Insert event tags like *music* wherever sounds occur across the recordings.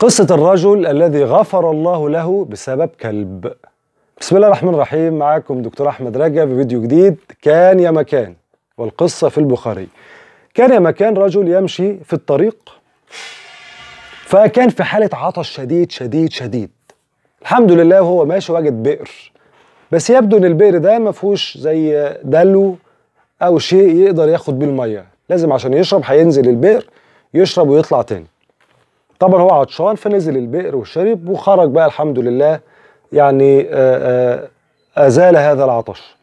قصة الرجل الذي غفر الله له بسبب كلب بسم الله الرحمن الرحيم معاكم دكتور أحمد رجب في فيديو جديد كان يا مكان والقصة في البخاري كان يا مكان رجل يمشي في الطريق فكان في حالة عطش شديد شديد شديد الحمد لله وهو ماشي وجد بئر بس يبدو ان البئر ده ما فيهوش زي دلو او شيء يقدر ياخد بيه الميه لازم عشان يشرب هينزل البئر يشرب ويطلع تاني طبعا هو عطشان فنزل البئر وشرب وخرج بقى الحمد لله يعني آه، آه، أزال هذا العطش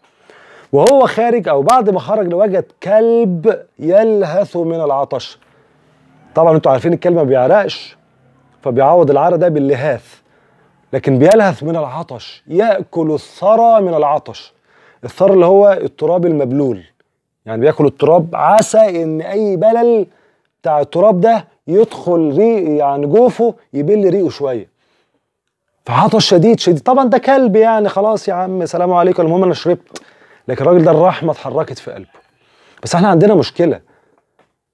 وهو خارج أو بعد ما خرج لوجد كلب يلهث من العطش طبعا انتوا عارفين الكلب ما بيعرقش فبيعوض العرق ده باللهاث لكن بيلهث من العطش ياكل الثرى من العطش الثرى اللي هو التراب المبلول يعني بياكل التراب عسى ان اي بلل بتاع التراب ده يدخل ريق يعني جوفه يبل ريقه شويه فعطش شديد شديد طبعا ده كلب يعني خلاص يا عم سلام عليكم المهم انا شربت لكن الراجل ده الرحمه اتحركت في قلبه بس احنا عندنا مشكله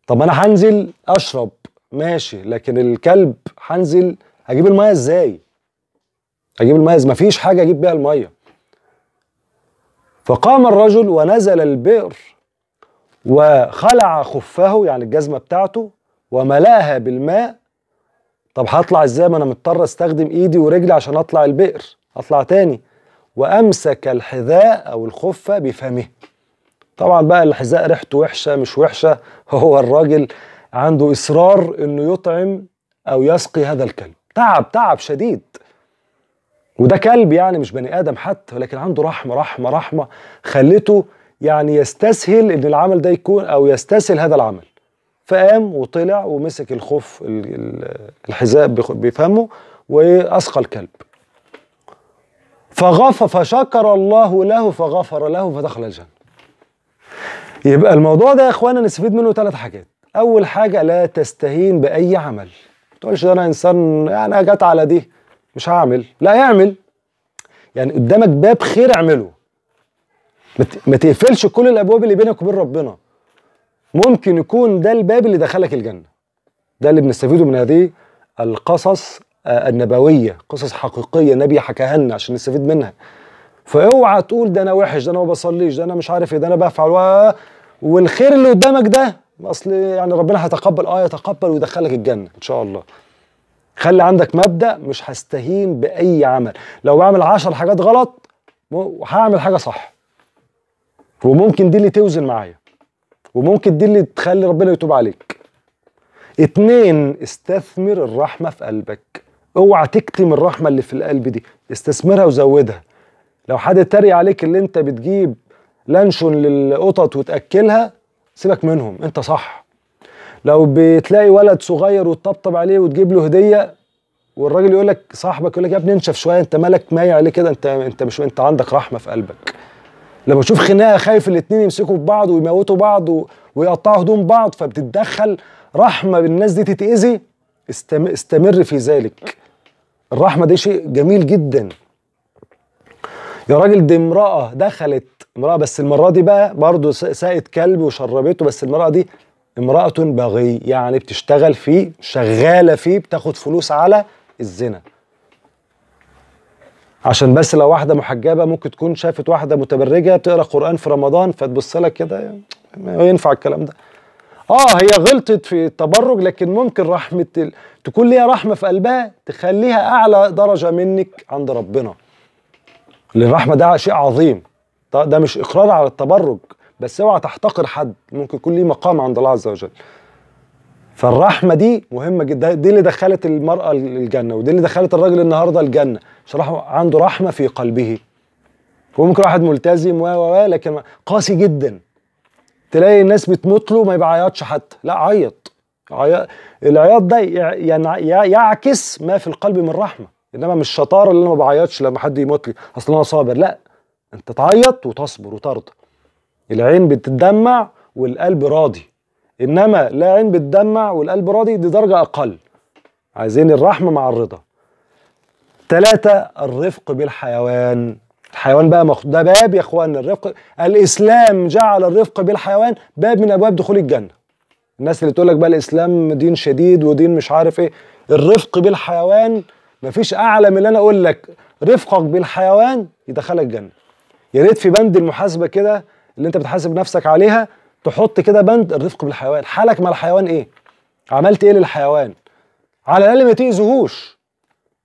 طب انا هنزل اشرب ماشي لكن الكلب هنزل هجيب الميه ازاي هجيب الميه ازاي مفيش حاجه اجيب بيها الميه فقام الرجل ونزل البئر وخلع خفه يعني الجزمه بتاعته وملاها بالماء طب هطلع ازاي ما انا مضطر استخدم ايدي ورجلي عشان اطلع البئر اطلع تاني وامسك الحذاء او الخفه بفمه طبعا بقى الحذاء ريحته وحشه مش وحشه *laughs* هو الراجل عنده اصرار انه يطعم او يسقي هذا الكلب تعب تعب شديد وده كلب يعني مش بني ادم حتى ولكن عنده رحمه رحمه رحمه خلته يعني يستسهل ان العمل ده يكون او يستسهل هذا العمل فقام وطلع ومسك الخوف الحذاء بفمه واسقى الكلب فغفر فشكر الله له فغفر له فدخل الجنه يبقى الموضوع ده يا اخوانا نستفيد منه ثلاث حاجات اول حاجه لا تستهين باي عمل ما تقولش انا انسان يعني جت على دي مش هعمل لا اعمل يعني قدامك باب خير اعمله ما تقفلش كل الابواب اللي بينك وبين ربنا ممكن يكون ده الباب اللي دخلك الجنه ده اللي بنستفيده من هذه القصص آه، النبويه قصص حقيقيه نبي حكاها لنا عشان نستفيد منها فاوعى تقول ده انا وحش ده انا ما بصليش ده انا مش عارف ايه ده انا بفعل والخير اللي قدامك ده اصل يعني ربنا هيتقبل اه يتقبل ويدخلك الجنه ان شاء الله خلي عندك مبدا مش هستهين باي عمل لو بعمل عشر حاجات غلط هعمل حاجه صح وممكن دي اللي توزن معايا وممكن دي اللي تخلي ربنا يتوب عليك اتنين استثمر الرحمة في قلبك اوعى تكتم الرحمة اللي في القلب دي استثمرها وزودها لو حد تري عليك اللي انت بتجيب لانشون للقطط وتأكلها سيبك منهم انت صح لو بتلاقي ولد صغير وتطبطب عليه وتجيب له هدية والراجل يقول لك صاحبك يقول لك يا ابني انشف شوية انت مالك مايع عليه كده انت انت مش انت عندك رحمة في قلبك لما بشوف خناقه خايف الاتنين يمسكوا في بعض ويموتوا بعض و... ويقطعوا هدوم بعض فبتتدخل رحمه بالناس دي تتاذي استم... استمر في ذلك الرحمه دي شيء جميل جدا يا راجل دي امراه دخلت امراه بس المره دي بقى برضه ساقت كلب وشربته بس المراه دي امراه بغي يعني بتشتغل فيه شغاله فيه بتاخد فلوس على الزنا عشان بس لو واحده محجبه ممكن تكون شافت واحده متبرجه بتقرا قران في رمضان فتبص لك كده ينفع الكلام ده اه هي غلطت في التبرج لكن ممكن رحمه ال... تكون ليها رحمه في قلبها تخليها اعلى درجه منك عند ربنا الرحمه ده شيء عظيم ده مش اقرار على التبرج بس اوعى تحتقر حد ممكن يكون ليه مقام عند الله عز وجل فالرحمه دي مهمه جدا دي اللي دخلت المراه الجنه ودي اللي دخلت الراجل النهارده الجنه بصراحه عنده رحمه في قلبه وممكن واحد ملتزم و و لكن قاسي جدا تلاقي الناس بتموت له ما يبعيطش حتى لا عيط العياط ده يعني يعكس ما في القلب من رحمه انما مش شطارة اللي انا ما بعيطش لما حد يموت لي اصل انا صابر لا انت تعيط وتصبر وترضى العين بتدمع والقلب راضي انما لا عين بتدمع والقلب راضي دي درجه اقل عايزين الرحمه مع الرضا ثلاثة الرفق بالحيوان الحيوان بقى مخ... ده باب يا اخوانا الرفق الاسلام جعل الرفق بالحيوان باب من ابواب دخول الجنه الناس اللي تقول لك بقى الاسلام دين شديد ودين مش عارف ايه الرفق بالحيوان مفيش اعلى من اللي انا اقول لك رفقك بالحيوان يدخلك الجنه يا ريت في بند المحاسبه كده اللي انت بتحاسب نفسك عليها تحط كده بند الرفق بالحيوان حالك مع الحيوان ايه عملت ايه للحيوان على الاقل ما تاذيهوش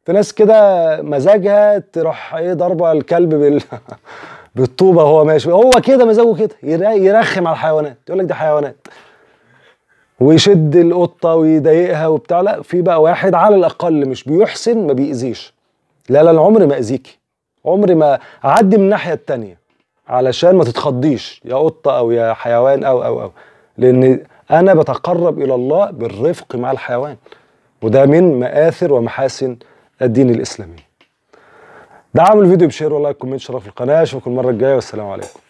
في ناس كده مزاجها تروح ايه ضربه الكلب بال *laughs* بالطوبه وهو ماشي هو كده مزاجه كده يرخم على الحيوانات يقول لك دي حيوانات ويشد القطه ويضايقها وبتاع لا في بقى واحد على الاقل مش بيحسن ما بيأذيش لا لا انا عمري ما اذيكي عمري ما اعدي من الناحيه التانيه علشان ما تتخضيش يا قطه او يا حيوان او او او لان انا بتقرب الى الله بالرفق مع الحيوان وده من مآثر ومحاسن الدين الاسلامي دعم الفيديو بشير ولايك كومنت شرف القناه اشوفكم المره الجايه والسلام عليكم